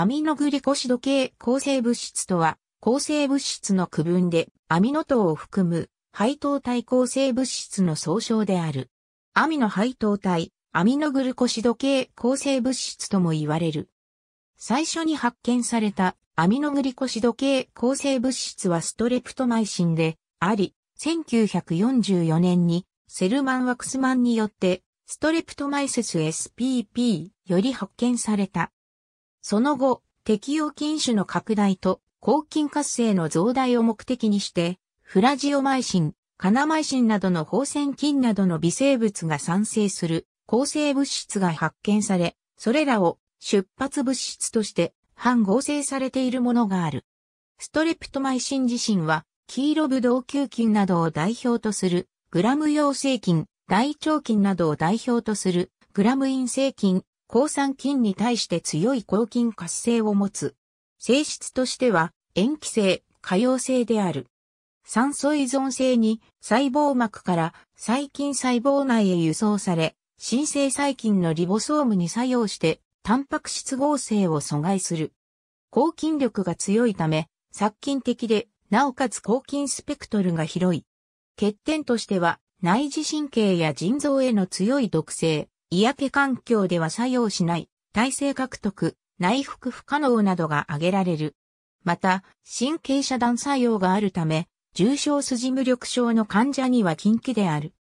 アミノグリコシド系構成物質とは、構成物質の区分で、アミノ糖を含む、配糖体構成物質の総称である。アミノ配糖体、アミノグルコシド系構成物質とも言われる。最初に発見されたアミノグリコシド系構成物質はストレプトマイシンであり、1944年にセルマン・ワクスマンによってストレプトマイセス SPP より発見された。その後、適用禁酒の拡大と、抗菌活性の増大を目的にして、フラジオマイシン、カナマイシンなどの放線菌などの微生物が産生する抗生物質が発見され、それらを出発物質として反合成されているものがある。ストレプトマイシン自身は、黄色ブドウ球菌などを代表とするグラム陽性菌、大腸菌などを代表とするグラム陰性菌、抗酸菌に対して強い抗菌活性を持つ。性質としては、塩基性、可溶性である。酸素依存性に細胞膜から細菌細胞内へ輸送され、新生細菌のリボソームに作用して、タンパク質合成を阻害する。抗菌力が強いため、殺菌的で、なおかつ抗菌スペクトルが広い。欠点としては、内耳神経や腎臓への強い毒性、嫌気環境では作用しない、耐性獲得、内服不可能などが挙げられる。また、神経遮断作用があるため、重症筋無力症の患者には禁忌である。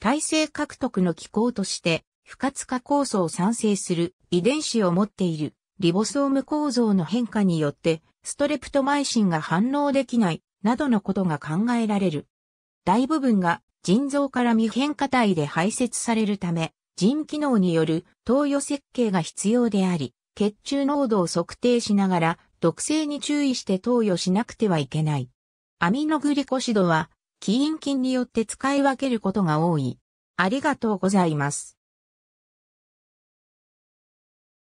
耐性獲得の機構として、不活化酵素を産生する遺伝子を持っているリボソーム構造の変化によって、ストレプトマイシンが反応できない、などのことが考えられる。大部分が腎臓から未変化体で排泄されるため、腎機能による投与設計が必要であり、血中濃度を測定しながら毒性に注意して投与しなくてはいけない。アミノグリコシドは、起因菌によって使い分けることが多い。ありがとうございます。